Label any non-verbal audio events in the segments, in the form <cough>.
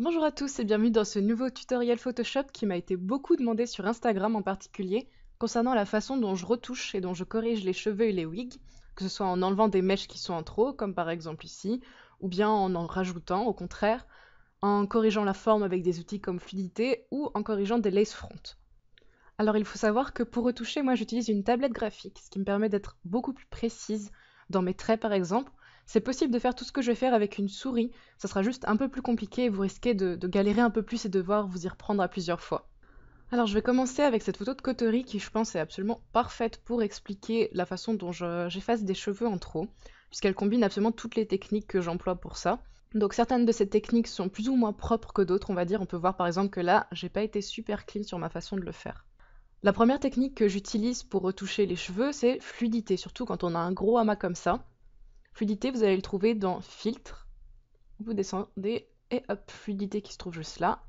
Bonjour à tous et bienvenue dans ce nouveau tutoriel Photoshop qui m'a été beaucoup demandé sur Instagram en particulier concernant la façon dont je retouche et dont je corrige les cheveux et les wigs, que ce soit en enlevant des mèches qui sont en trop, comme par exemple ici, ou bien en en rajoutant au contraire, en corrigeant la forme avec des outils comme Fluidité ou en corrigeant des lace front. Alors il faut savoir que pour retoucher, moi j'utilise une tablette graphique, ce qui me permet d'être beaucoup plus précise dans mes traits par exemple, c'est possible de faire tout ce que je vais faire avec une souris, ça sera juste un peu plus compliqué et vous risquez de, galérer un peu plus et devoir vous y reprendre à plusieurs fois. Alors je vais commencer avec cette photo de coterie qui je pense est absolument parfaite pour expliquer la façon dont j'efface des cheveux en trop, puisqu'elle combine absolument toutes les techniques que j'emploie pour ça. Donc certaines de ces techniques sont plus ou moins propres que d'autres, on va dire. On peut voir par exemple que là, j'ai pas été super clean sur ma façon de le faire. La première technique que j'utilise pour retoucher les cheveux, c'est fluidité, surtout quand on a un gros amas comme ça. Fluidité, vous allez le trouver dans Filtre. Vous descendez et hop, Fluidité qui se trouve juste là.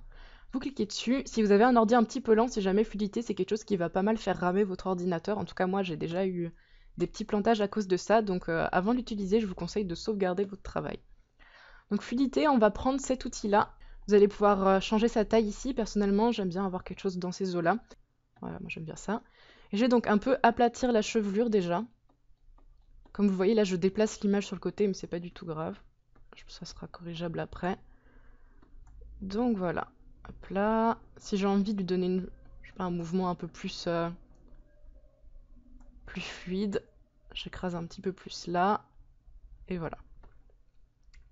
Vous cliquez dessus. Si vous avez un ordi un petit peu lent, si jamais Fluidité, c'est quelque chose qui va pas mal faire ramer votre ordinateur. En tout cas, moi, j'ai déjà eu des petits plantages à cause de ça. Donc, euh, avant de l'utiliser, je vous conseille de sauvegarder votre travail. Donc, Fluidité, on va prendre cet outil-là. Vous allez pouvoir euh, changer sa taille ici. Personnellement, j'aime bien avoir quelque chose dans ces eaux-là. Voilà, moi j'aime bien ça. Et je donc un peu aplatir la chevelure déjà. Comme vous voyez, là, je déplace l'image sur le côté, mais c'est pas du tout grave. Ça sera corrigeable après. Donc voilà. Hop là. Si j'ai envie de lui donner un mouvement un peu plus, euh, plus fluide, j'écrase un petit peu plus là. Et voilà.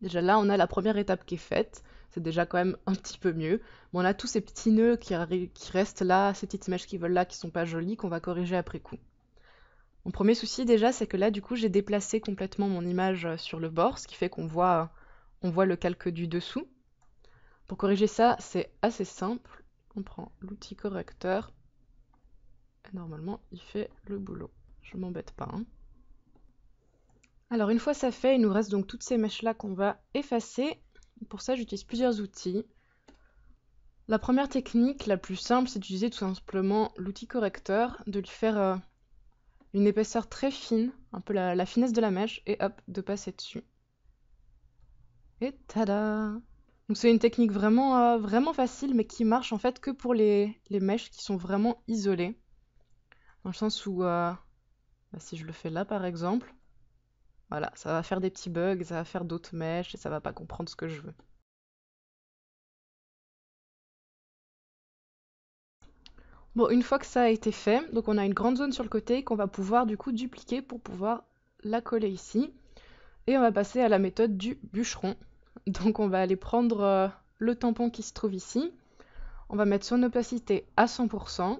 Déjà là, on a la première étape qui est faite. C'est déjà quand même un petit peu mieux. Mais on a tous ces petits nœuds qui, qui restent là, ces petites mèches qui volent là, qui sont pas jolies, qu'on va corriger après coup. Mon premier souci déjà, c'est que là, du coup, j'ai déplacé complètement mon image euh, sur le bord, ce qui fait qu'on voit, on voit le calque du dessous. Pour corriger ça, c'est assez simple. On prend l'outil correcteur. Et normalement, il fait le boulot. Je m'embête pas. Hein. Alors une fois ça fait, il nous reste donc toutes ces mèches là qu'on va effacer. Pour ça j'utilise plusieurs outils. La première technique, la plus simple, c'est d'utiliser tout simplement l'outil correcteur, de lui faire euh, une épaisseur très fine, un peu la, finesse de la mèche, et hop, de passer dessus. Et tada Donc c'est une technique vraiment, euh, vraiment facile, mais qui marche en fait que pour les, les mèches qui sont vraiment isolées. Dans le sens où, euh, bah, si je le fais là par exemple, voilà, ça va faire des petits bugs, ça va faire d'autres mèches, et ça va pas comprendre ce que je veux. Bon, une fois que ça a été fait, donc on a une grande zone sur le côté qu'on va pouvoir du coup dupliquer pour pouvoir la coller ici. Et on va passer à la méthode du bûcheron. Donc on va aller prendre euh, le tampon qui se trouve ici. On va mettre son opacité à 100%.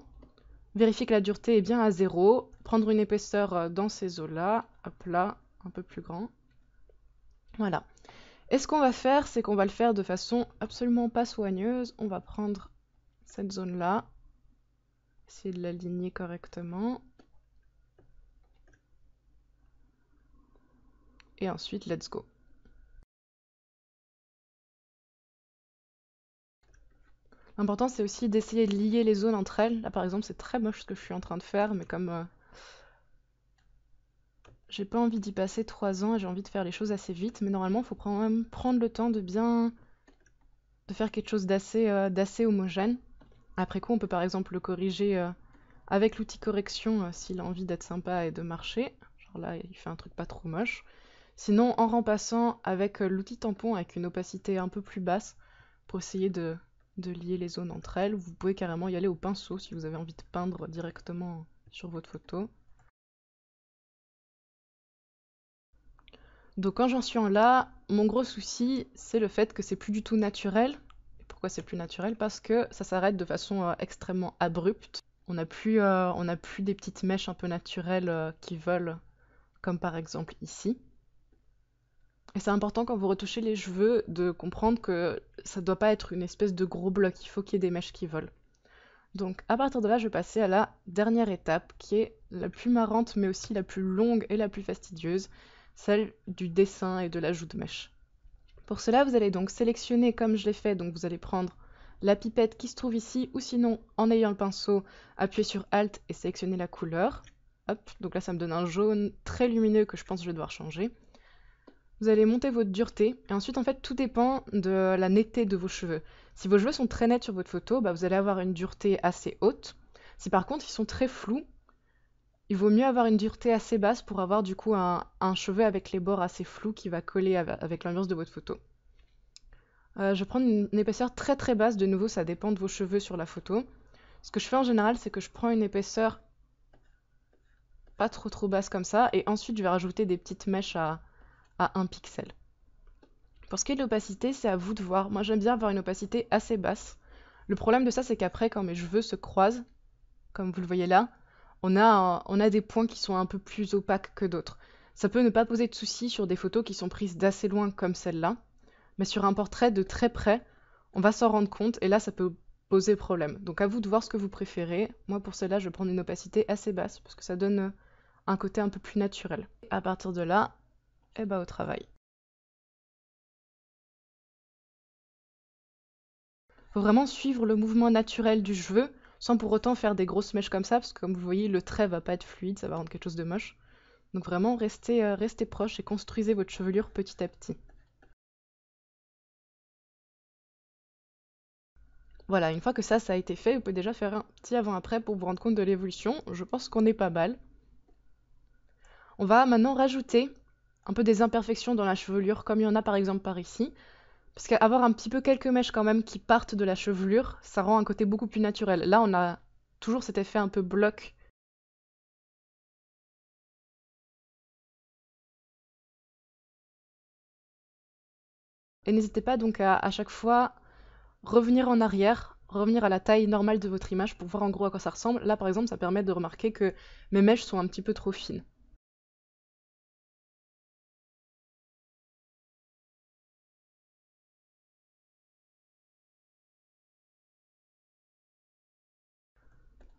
Vérifier que la dureté est bien à 0. Prendre une épaisseur euh, dans ces eaux-là. Hop là, un peu plus grand. Voilà. Et ce qu'on va faire, c'est qu'on va le faire de façon absolument pas soigneuse. On va prendre cette zone-là essayer de l'aligner correctement. Et ensuite, let's go. L'important, c'est aussi d'essayer de lier les zones entre elles. Là, par exemple, c'est très moche ce que je suis en train de faire, mais comme euh, j'ai pas envie d'y passer trois ans et j'ai envie de faire les choses assez vite, mais normalement, il faut quand même prendre le temps de bien... de faire quelque chose d'assez euh, homogène. Après coup, on peut par exemple le corriger euh, avec l'outil correction euh, s'il a envie d'être sympa et de marcher. Genre là, il fait un truc pas trop moche. Sinon, en rempassant avec euh, l'outil tampon avec une opacité un peu plus basse pour essayer de, de lier les zones entre elles. Vous pouvez carrément y aller au pinceau si vous avez envie de peindre directement sur votre photo. Donc quand j'en suis en là, mon gros souci, c'est le fait que c'est plus du tout naturel pourquoi c'est plus naturel Parce que ça s'arrête de façon euh, extrêmement abrupte. On n'a plus, euh, plus des petites mèches un peu naturelles euh, qui volent, comme par exemple ici. Et c'est important quand vous retouchez les cheveux de comprendre que ça ne doit pas être une espèce de gros bloc, il faut qu'il y ait des mèches qui volent. Donc à partir de là, je vais passer à la dernière étape qui est la plus marrante mais aussi la plus longue et la plus fastidieuse, celle du dessin et de l'ajout de mèches. Pour cela, vous allez donc sélectionner, comme je l'ai fait, donc vous allez prendre la pipette qui se trouve ici, ou sinon, en ayant le pinceau, appuyer sur Alt et sélectionner la couleur. Hop, donc là ça me donne un jaune très lumineux que je pense que je vais devoir changer. Vous allez monter votre dureté, et ensuite en fait tout dépend de la netteté de vos cheveux. Si vos cheveux sont très nets sur votre photo, bah, vous allez avoir une dureté assez haute. Si par contre ils sont très flous, il vaut mieux avoir une dureté assez basse pour avoir du coup un, cheveu avec les bords assez flous qui va coller avec l'ambiance de votre photo. Euh, je prends une, une, épaisseur très très basse, de nouveau ça dépend de vos cheveux sur la photo. Ce que je fais en général c'est que je prends une épaisseur pas trop trop basse comme ça et ensuite je vais rajouter des petites mèches à, un pixel. Pour ce qui est de l'opacité c'est à vous de voir, moi j'aime bien avoir une opacité assez basse. Le problème de ça c'est qu'après quand mes cheveux se croisent, comme vous le voyez là, on a, des points qui sont un peu plus opaques que d'autres. Ça peut ne pas poser de soucis sur des photos qui sont prises d'assez loin comme celle-là, mais sur un portrait de très près, on va s'en rendre compte et là ça peut poser problème. Donc à vous de voir ce que vous préférez. Moi pour cela je prends une opacité assez basse parce que ça donne un côté un peu plus naturel. À partir de là, eh ben au travail. Faut vraiment suivre le mouvement naturel du cheveu sans pour autant faire des grosses mèches comme ça, parce que comme vous voyez, le trait va pas être fluide, ça va rendre quelque chose de moche. Donc vraiment, restez, euh, proche et construisez votre chevelure petit à petit. Voilà, une fois que ça, ça a été fait, vous pouvez déjà faire un petit avant-après pour vous rendre compte de l'évolution. Je pense qu'on est pas mal. On va maintenant rajouter un peu des imperfections dans la chevelure, comme il y en a par exemple par ici. Parce qu'avoir un petit peu quelques mèches quand même qui partent de la chevelure, ça rend un côté beaucoup plus naturel. Là, on a toujours cet effet un peu bloc. Et n'hésitez pas donc à, à chaque fois revenir en arrière, revenir à la taille normale de votre image pour voir en gros à quoi ça ressemble. Là par exemple ça permet de remarquer que mes mèches sont un petit peu trop fines.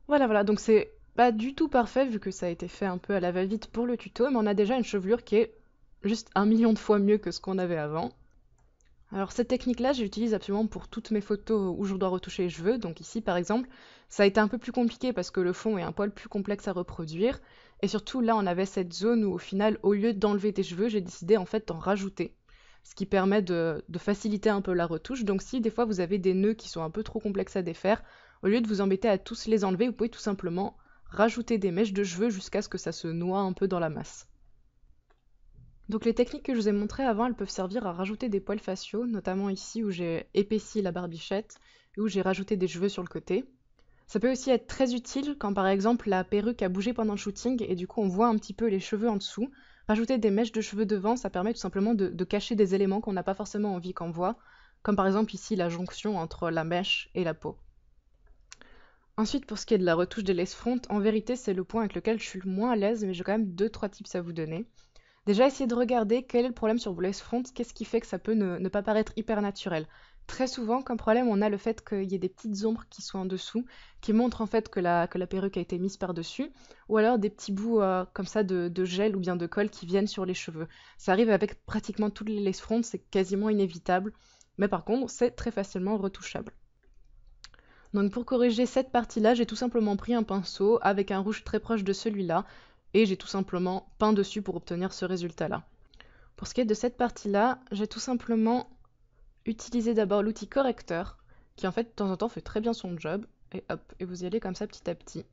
Voilà, voilà, donc c'est pas du tout parfait vu que ça a été fait un peu à la va-vite pour le tuto, mais on a déjà une chevelure qui est juste un million de fois mieux que ce qu'on avait avant. Alors cette technique-là, j'utilise absolument pour toutes mes photos où je dois retoucher les cheveux. Donc ici, par exemple, ça a été un peu plus compliqué parce que le fond est un poil plus complexe à reproduire. Et surtout, là, on avait cette zone où au final, au lieu d'enlever tes cheveux, j'ai décidé en fait d'en rajouter. Ce qui permet de, de, faciliter un peu la retouche. Donc si des fois vous avez des nœuds qui sont un peu trop complexes à défaire, au lieu de vous embêter à tous les enlever, vous pouvez tout simplement rajouter des mèches de cheveux jusqu'à ce que ça se noie un peu dans la masse. Donc les techniques que je vous ai montrées avant, elles peuvent servir à rajouter des poils faciaux, notamment ici où j'ai épaissi la barbichette et où j'ai rajouté des cheveux sur le côté. Ça peut aussi être très utile quand par exemple la perruque a bougé pendant le shooting et du coup on voit un petit peu les cheveux en dessous. Rajouter des mèches de cheveux devant, ça permet tout simplement de, de cacher des éléments qu'on n'a pas forcément envie qu'on voit, comme par exemple ici la jonction entre la mèche et la peau. Ensuite, pour ce qui est de la retouche des laisse-front, en vérité, c'est le point avec lequel je suis le moins à l'aise, mais j'ai quand même 2 trois tips à vous donner. Déjà, essayez de regarder quel est le problème sur vos laisse-front, qu'est-ce qui fait que ça peut ne, pas paraître hyper naturel. Très souvent, comme problème, on a le fait qu'il y ait des petites ombres qui sont en dessous, qui montrent en fait que la, que la perruque a été mise par-dessus, ou alors des petits bouts euh, comme ça de, gel ou bien de colle qui viennent sur les cheveux. Ça arrive avec pratiquement toutes les laisse-front, c'est quasiment inévitable, mais par contre, c'est très facilement retouchable. Donc pour corriger cette partie-là, j'ai tout simplement pris un pinceau avec un rouge très proche de celui-là, et j'ai tout simplement peint dessus pour obtenir ce résultat-là. Pour ce qui est de cette partie-là, j'ai tout simplement utilisé d'abord l'outil correcteur, qui en fait de temps en temps fait très bien son job, et hop, et vous y allez comme ça petit à petit.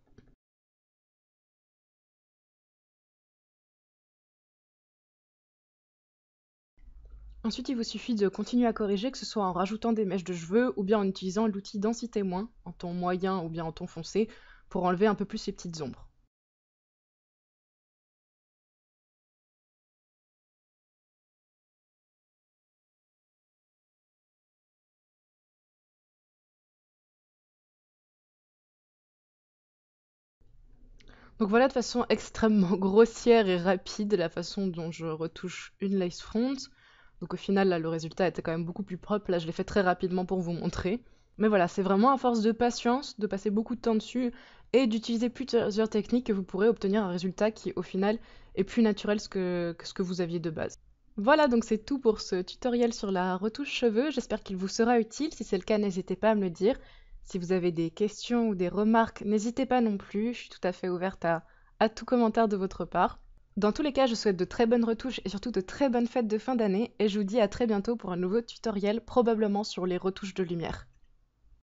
Ensuite, il vous suffit de continuer à corriger, que ce soit en rajoutant des mèches de cheveux ou bien en utilisant l'outil densité moins, en ton moyen ou bien en ton foncé, pour enlever un peu plus les petites ombres. Donc voilà de façon <laughs> extrêmement grossière et rapide la façon dont je retouche une lace front. Donc au final, là, le résultat était quand même beaucoup plus propre. Là, je l'ai fait très rapidement pour vous montrer. Mais voilà, c'est vraiment à force de patience, de passer beaucoup de temps dessus et d'utiliser plusieurs techniques que vous pourrez obtenir un résultat qui, au final, est plus naturel que, ce que vous aviez de base. Voilà, donc c'est tout pour ce tutoriel sur la retouche cheveux. J'espère qu'il vous sera utile. Si c'est le cas, n'hésitez pas à me le dire. Si vous avez des questions ou des remarques, n'hésitez pas non plus. Je suis tout à fait ouverte à tout commentaire de votre part. Dans tous les cas, je souhaite de très bonnes retouches et surtout de très bonnes fêtes de fin d'année et je vous dis à très bientôt pour un nouveau tutoriel probablement sur les retouches de lumière.